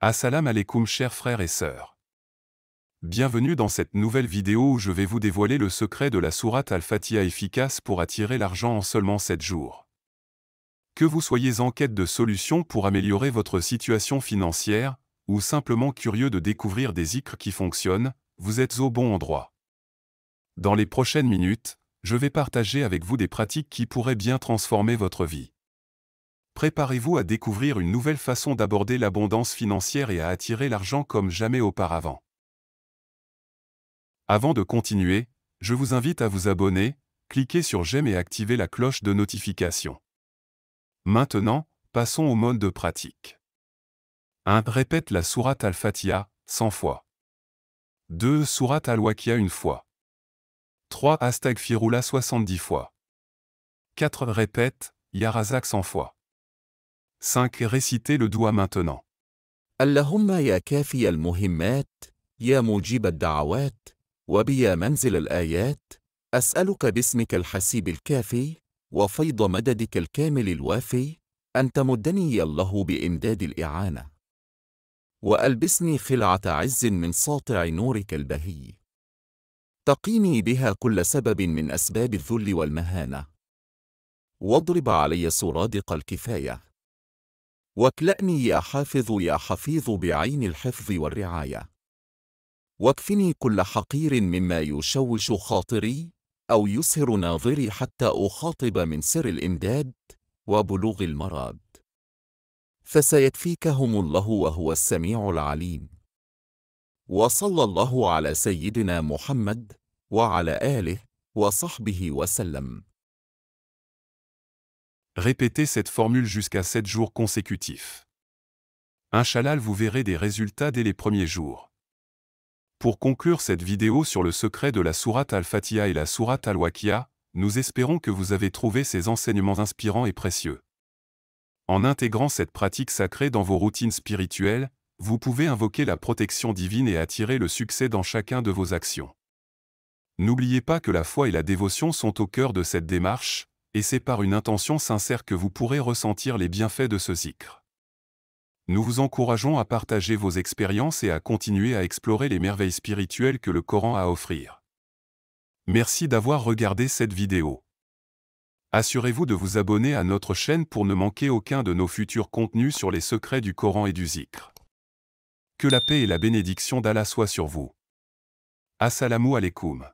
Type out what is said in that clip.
Assalam alaikum chers frères et sœurs. Bienvenue dans cette nouvelle vidéo où je vais vous dévoiler le secret de la sourate Al-Fatiha efficace pour attirer l'argent en seulement 7 jours. Que vous soyez en quête de solutions pour améliorer votre situation financière, ou simplement curieux de découvrir des icres qui fonctionnent, vous êtes au bon endroit. Dans les prochaines minutes, je vais partager avec vous des pratiques qui pourraient bien transformer votre vie. Préparez-vous à découvrir une nouvelle façon d'aborder l'abondance financière et à attirer l'argent comme jamais auparavant. Avant de continuer, je vous invite à vous abonner, cliquez sur j'aime et activer la cloche de notification. Maintenant, passons au mode de pratique. 1. Répète la sourate al-Fatiha 100 fois. 2. Sourate al wakia une fois. 3. Firoula 70 fois. 4. Répète, Yarazak 100 fois. 5. Récitez le doigt maintenant. اللهم يا كافي المهمات يا مجيب الدعوات وبيا منزل الآيات أسألك باسمك الحسيب الكافي وفيض مددك الكامل الوافي أن تمدني يا الله بإمداد الإعانة وألبسني خلعة عز من ساطع نورك البهي تقيني بها كل سبب من أسباب الذل والمهانة واضرب علي سرادق الكفاية واكلأني يا حافظ يا حفيظ بعين الحفظ والرعاية واكفني كل حقير مما يشوش خاطري أو يسهر ناظري حتى أخاطب من سر الإمداد وبلوغ المراد فسيكفيكهم الله وهو السميع العليم وصلى الله على سيدنا محمد وعلى آله وصحبه وسلم Répétez cette formule jusqu'à 7 jours consécutifs. Inch'Allah, vous verrez des résultats dès les premiers jours. Pour conclure cette vidéo sur le secret de la sourate Al-Fatiha et la sourate Al-Waqiya, nous espérons que vous avez trouvé ces enseignements inspirants et précieux. En intégrant cette pratique sacrée dans vos routines spirituelles, vous pouvez invoquer la protection divine et attirer le succès dans chacun de vos actions. N'oubliez pas que la foi et la dévotion sont au cœur de cette démarche, et c'est par une intention sincère que vous pourrez ressentir les bienfaits de ce zikr. Nous vous encourageons à partager vos expériences et à continuer à explorer les merveilles spirituelles que le Coran a à offrir. Merci d'avoir regardé cette vidéo. Assurez-vous de vous abonner à notre chaîne pour ne manquer aucun de nos futurs contenus sur les secrets du Coran et du Zikr. Que la paix et la bénédiction d'Allah soient sur vous. Assalamu alaikum.